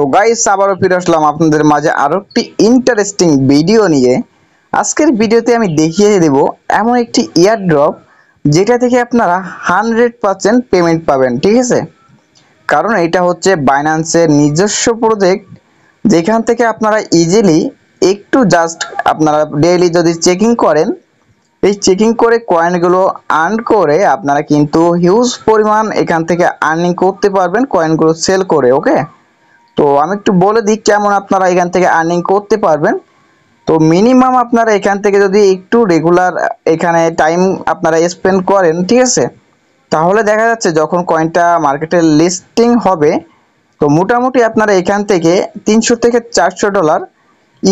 তো গাইস আবারও ফিরে আসলাম আপনাদের মাঝে আরও একটি ইন্টারেস্টিং ভিডিও নিয়ে আজকের ভিডিওতে আমি দেখিয়ে দেব এমন একটি এয়ারড্রপ যেটা থেকে আপনারা হানড্রেড পারসেন্ট পেমেন্ট পাবেন ঠিক আছে কারণ এটা হচ্ছে বাইন্যান্সের নিজস্ব প্রজেক্ট যেখান থেকে আপনারা ইজিলি একটু জাস্ট আপনারা ডেইলি যদি চেকিং করেন এই চেকিং করে কয়েনগুলো আর্ন করে আপনারা কিন্তু হিউজ পরিমাণ এখান থেকে আর্নিং করতে পারবেন কয়েনগুলো সেল করে ওকে তো আমি একটু বলে দিই কেমন আপনারা এখান থেকে আর্নিং করতে পারবেন তো মিনিমাম আপনারা এখান থেকে যদি একটু রেগুলার এখানে টাইম আপনারা স্পেন্ড করেন ঠিক আছে তাহলে দেখা যাচ্ছে যখন কয়েনটা মার্কেটের লিস্টিং হবে তো মোটামুটি আপনারা এখান থেকে তিনশো থেকে চারশো ডলার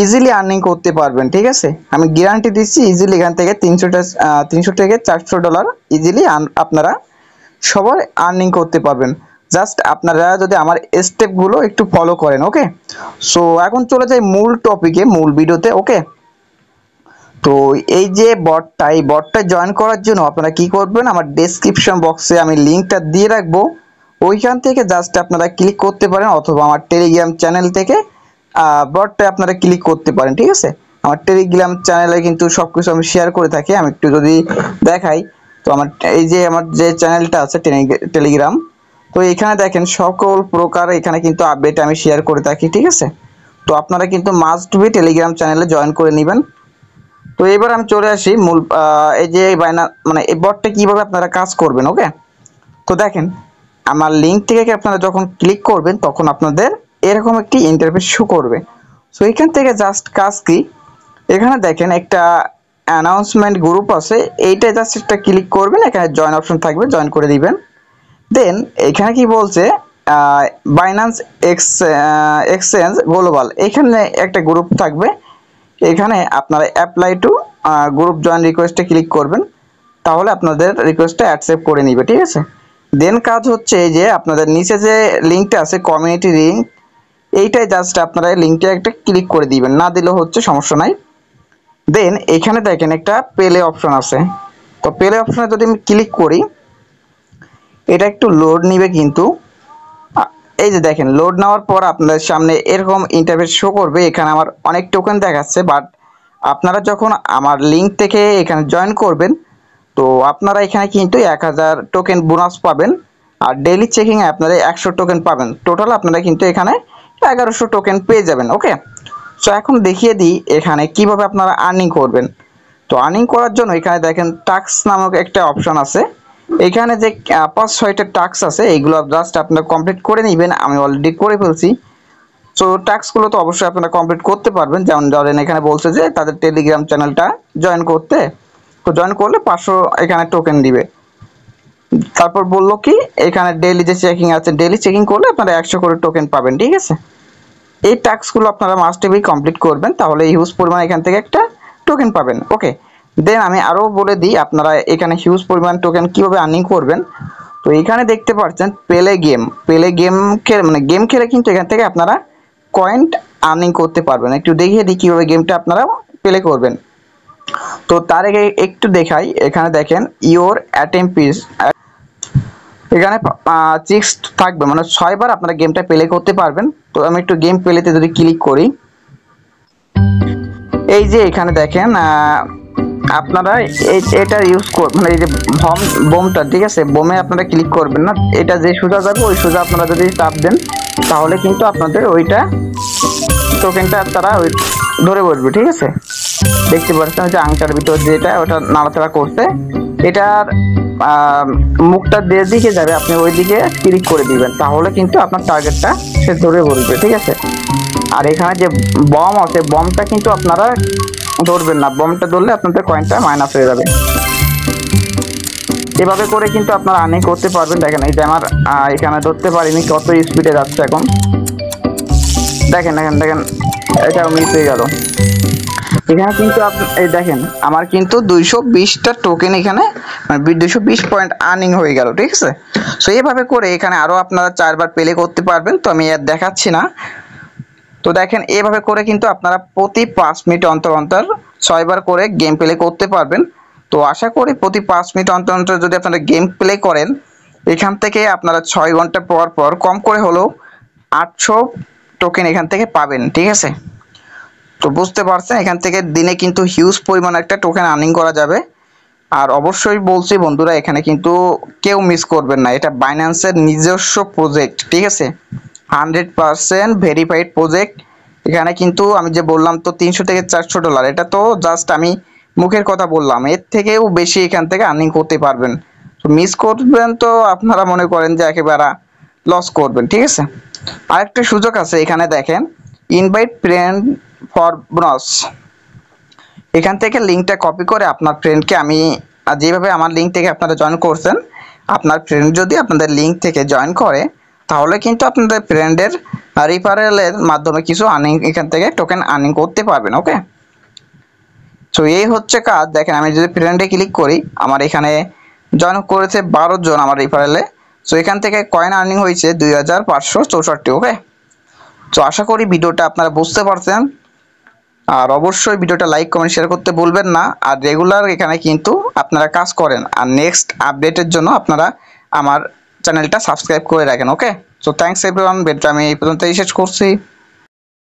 ইজিলি আর্নিং করতে পারবেন ঠিক আছে আমি গ্যারান্টি দিচ্ছি ইজিলি এখান থেকে তিনশোটা তিনশো থেকে চারশো ডলার ইজিলি আপনারা সবার আর্নিং করতে পারবেন জাস্ট আপনারা যদি আমার স্টেপগুলো একটু ফলো করেন ওকে সো এখন চলে যাই মূল টপিকে মূল ভিডিওতে ওকে তো এই যে বটটা এই বটটা জয়েন করার জন্য আপনারা কি করবেন আমার ডেসক্রিপশন বক্সে আমি লিঙ্কটা দিয়ে রাখবো ওইখান থেকে জাস্ট আপনারা ক্লিক করতে পারেন অথবা আমার টেলিগ্রাম চ্যানেল থেকে বটটা আপনারা ক্লিক করতে পারেন ঠিক আছে আমার টেলিগ্রাম চ্যানেলে কিন্তু সব কিছু আমি শেয়ার করে থাকি আমি একটু যদি দেখাই তো আমার এই যে আমার যে চ্যানেলটা আছে টেলিগ্রাম তো এখানে দেখেন সকল প্রকার এখানে কিন্তু আপডেট আমি শেয়ার করে থাকি ঠিক আছে তো আপনারা কিন্তু মাস্ট বি টেলিগ্রাম চ্যানেলে জয়েন করে নেবেন তো এবার আমি চলে আসি মূল এই যে বাইনার মানে এই বটটা কীভাবে আপনারা কাজ করবেন ওকে তো দেখেন আমার লিঙ্ক থেকে আপনারা যখন ক্লিক করবেন তখন আপনাদের এরকম একটি ইন্টারফেস শো করবে সো এখান থেকে জাস্ট কাজ কি এখানে দেখেন একটা অ্যানাউন্সমেন্ট গ্রুপ আছে এইটা জাস্ট একটা ক্লিক করবেন এখানে জয়েন অপশন থাকবে জয়েন করে দিবেন দেন এখানে কি বলছে বাইন্যান্স এক্স এক্সচেঞ্জ গ্লোবাল এখানে একটা গ্রুপ থাকবে এখানে আপনারা অ্যাপ্লাই টু গ্রুপ জয়েন রিকোয়েস্টে ক্লিক করবেন তাহলে আপনাদের রিকোয়েস্টটা অ্যাকসেপ্ট করে নিবে ঠিক আছে দেন কাজ হচ্ছে এই যে আপনাদের নিচে যে লিঙ্কটা আছে কমিউনিটি লিঙ্ক এইটাই জাস্ট আপনারা লিঙ্কটা একটা ক্লিক করে দিবেন না দিলেও হচ্ছে সমস্যা নাই দেন এখানে দেখেন একটা পেলে অপশন আছে তো পেলে অপশনে যদি আমি ক্লিক করি এটা একটু লোড নিবে কিন্তু এই যে দেখেন লোড নেওয়ার পর আপনাদের সামনে এরকম ইন্টারভেস শো করবে এখানে আমার অনেক টোকেন দেখাচ্ছে বাট আপনারা যখন আমার লিঙ্ক থেকে এখানে জয়েন করবেন তো আপনারা এখানে কিন্তু এক হাজার টোকেন বোনাস পাবেন আর ডেলি চেকিংয়ে আপনারা একশো টোকেন পাবেন টোটাল আপনারা কিন্তু এখানে এগারোশো টোকেন পেয়ে যাবেন ওকে সো এখন দেখিয়ে দিই এখানে কিভাবে আপনারা আর্নিং করবেন তো আর্নিং করার জন্য এখানে দেখেন টাক্স নামক একটা অপশন আছে এখানে যে পাঁচ ছয়টা টাস্ক আছে এইগুলো জাস্ট আপনারা কমপ্লিট করে নেবেন আমি অলরেডি করে ফেলছি সো টাস্কগুলো তো অবশ্যই আপনারা কমপ্লিট করতে পারবেন যেমন ধরেন এখানে বলছে যে তাদের টেলিগ্রাম চ্যানেলটা জয়েন করতে তো জয়েন করলে পাঁচশো এখানে টোকেন দিবে তারপর বললো কি এখানে ডেলি যে চেকিং আছে ডেলি চেকিং করলে আপনারা একশো করে টোকেন পাবেন ঠিক আছে এই টাস্কগুলো আপনারা মাস্ট কমপ্লিট করবেন তাহলে ইউজ পরিমাণ এখান থেকে একটা টোকেন পাবেন ওকে দেন আমি আরও বলে দিই আপনারা এখানে হিউজ পরিমাণ টোকেন কীভাবে আর্নিং করবেন তো এখানে দেখতে পাচ্ছেন পেলে গেম পেলে গেম খেলে মানে গেম খেলে কিন্তু এখান থেকে আপনারা কয়েন আর্নিং করতে পারবেন একটু দেখিয়ে দিই কীভাবে গেমটা আপনারা প্লে করবেন তো তার আগে একটু দেখাই এখানে দেখেন ইওর অ্যাটেম্পিস এখানে চিক্স থাকবে মানে ছয়বার আপনারা গেমটা প্লে করতে পারবেন তো আমি একটু গেম প্লেতে যদি ক্লিক করি এই যে এখানে দেখেন আপনারা এটা ইউজ কর মানে এই যে ভম বোমটা ঠিক আছে বোমে আপনারা ক্লিক করবেন না এটা যে সোজা যাবে ওই সোজা আপনারা যদি চাপ দেন তাহলে কিন্তু আপনাদের ওইটা টোকেনটা তারা ওই ধরে বসবে ঠিক আছে দেখতে পাচ্ছেন যে আংটার ভিতর যেটা ওটা নাড়াচাড়া করছে এটার মুখটা যে দিকে যাবে আপনি ওই দিকে ক্লিক করে দিবেন তাহলে কিন্তু আপনার টার্গেটটা সে ধরে বসবে ঠিক আছে আর এখানে যে বম আছে বমটা কিন্তু আপনারা ধরবেন না বমটা ধরলে আপনাদের কয়েনটা মাইনাস হয়ে যাবে এভাবে করে কিন্তু আপনারা আর্নিং করতে পারবেন দেখেন এই যে আমার এখানে ধরতে পারিনি কত স্পিডে যাচ্ছে এখন দেখেন দেখেন দেখেন এটাও মিস হয়ে গেল এখানে কিন্তু এই দেখেন আমার কিন্তু দুইশো বিশটা টোকেন এখানে মানে দুইশো বিশ পয়েন্ট আর্নিং হয়ে গেল ঠিক আছে সো এভাবে করে এখানে আরও আপনারা চারবার পেলে করতে পারবেন তো আমি আর দেখাচ্ছি না তো দেখেন এভাবে করে কিন্তু আপনারা প্রতি পাঁচ মিনিট অন্তর অন্তর ছয়বার করে গেম প্লে করতে পারবেন তো আশা করি প্রতি পাঁচ মিনিট অন্তর অন্তর যদি আপনারা গেম প্লে করেন এখান থেকে আপনারা ছয় ঘন্টা পর পর কম করে হলেও আটশো টোকেন এখান থেকে পাবেন ঠিক আছে তো বুঝতে পারছেন এখান থেকে দিনে কিন্তু হিউজ পরিমাণ একটা টোকেন আর্নিং করা যাবে আর অবশ্যই বলছি বন্ধুরা এখানে কিন্তু কেউ মিস করবেন না এটা বাইন্যান্সের নিজস্ব প্রজেক্ট ঠিক আছে হান্ড্রেড পারসেন্ট ভেরিফাইড প্রজেক্ট এখানে কিন্তু আমি যে বললাম তো তিনশো থেকে চারশো ডলার এটা তো জাস্ট আমি মুখের কথা বললাম এর থেকেও বেশি এখান থেকে আর্নিং করতে পারবেন তো মিস করবেন তো আপনারা মনে করেন যে একেবারে লস করবেন ঠিক আছে আরেকটা সুযোগ আছে এখানে দেখেন ইনভাইট ফ্রেন্ড ফর ব্রস এখান থেকে লিঙ্কটা কপি করে আপনার ফ্রেন্ডকে আমি যেভাবে আমার লিঙ্ক থেকে আপনারা জয়েন করছেন আপনার ফ্রেন্ড যদি আপনাদের লিঙ্ক থেকে জয়েন করে তাহলে কিন্তু আপনাদের ফ্রেন্ডের রিফারেলের মাধ্যমে কিছু আর্নিং এখান থেকে টোকেন আর্নিং করতে পারবেন ওকে তো এই হচ্ছে কাজ দেখেন আমি যদি ফ্রেন্ডে ক্লিক করি আমার এখানে জয়েন করেছে বারো জন আমার রিফারেলে তো এখান থেকে কয়েন আর্নিং হয়েছে দুই হাজার পাঁচশো চৌষট্টি ওকে তো আশা করি ভিডিওটা আপনারা বুঝতে পারছেন আর অবশ্যই ভিডিওটা লাইক কমেন্ট শেয়ার করতে বলবেন না আর রেগুলার এখানে কিন্তু আপনারা কাজ করেন আর নেক্সট আপডেটের জন্য আপনারা আমার চ্যানেলটা সাবস্ক্রাইব করে রাখেন okay so thanks everyone better আমি এই পর্যন্তই শেষ করছি